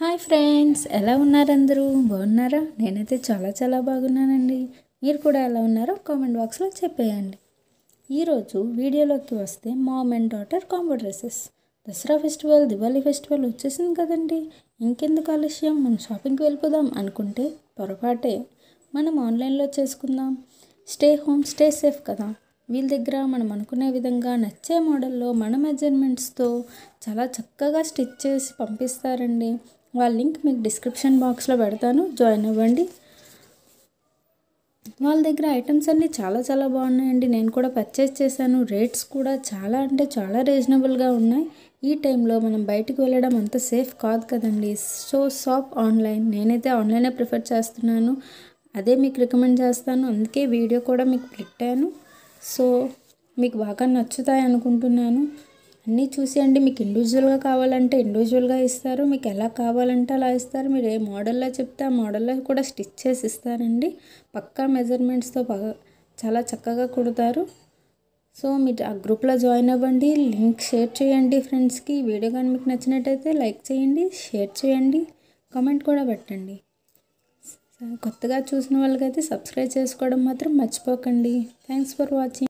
hi friends ఎలా ఉన్నారు అందరూ బాగున్నారా నేనైతే చాలా చాలా బాగున్నానండి మీరు కూడా ఎలా ఉన్నారో కామెంట్ బాక్స్లో చెప్పేయండి ఈరోజు వీడియోలోకి వస్తే mom and daughter combo dresses Dasara festival Diwali festival వచ్చేసింది కదండి ఇంకెందుకు ఆలస్యం మనం షాపింగ్కి వెళ్ళిపోదాం అనుకుంటే పొరపాటే మనం ఆన్లైన్లో చేసుకుందాం స్టే హోమ్ స్టే సేఫ్ కదా వీళ్ళ దగ్గర మనం అనుకునే విధంగా నచ్చే మోడల్లో మన మెజర్మెంట్స్తో చాలా చక్కగా స్టిచ్ చేసి పంపిస్తారండి వాళ్ళ లింక్ మీకు డిస్క్రిప్షన్ బాక్స్లో పెడతాను జాయిన్ అవ్వండి వాళ్ళ దగ్గర ఐటమ్స్ అన్నీ చాలా చాలా బాగున్నాయండి నేను కూడా పర్చేస్ చేశాను రేట్స్ కూడా చాలా అంటే చాలా రీజనబుల్గా ఉన్నాయి ఈ టైంలో మనం బయటకు వెళ్ళడం అంత సేఫ్ కాదు కదండి సో షాప్ ఆన్లైన్ నేనైతే ఆన్లైనే ప్రిఫర్ చేస్తున్నాను అదే మీకు రికమెండ్ చేస్తాను అందుకే వీడియో కూడా మీకు పెట్టాను సో మీకు బాగా నచ్చుతాయి అనుకుంటున్నాను అన్నీ చూసేయండి మీకు ఇండివిజువల్గా కావాలంటే ఇండివిజువల్గా ఇస్తారు మీకు ఎలా కావాలంటే అలా ఇస్తారు మీరు ఏ మోడల్లో చెప్తే ఆ మోడల్లో కూడా స్టిచ్ చేసి ఇస్తారండి పక్కా మెజర్మెంట్స్తో చాలా చక్కగా కుడతారు సో మీరు ఆ గ్రూప్లో జాయిన్ అవ్వండి లింక్ షేర్ చేయండి ఫ్రెండ్స్కి వీడియో కానీ మీకు నచ్చినట్టయితే లైక్ చేయండి షేర్ చేయండి కామెంట్ కూడా పెట్టండి కొత్తగా చూసిన వాళ్ళకైతే సబ్స్క్రైబ్ చేసుకోవడం మాత్రం మర్చిపోకండి థ్యాంక్స్ ఫర్ వాచింగ్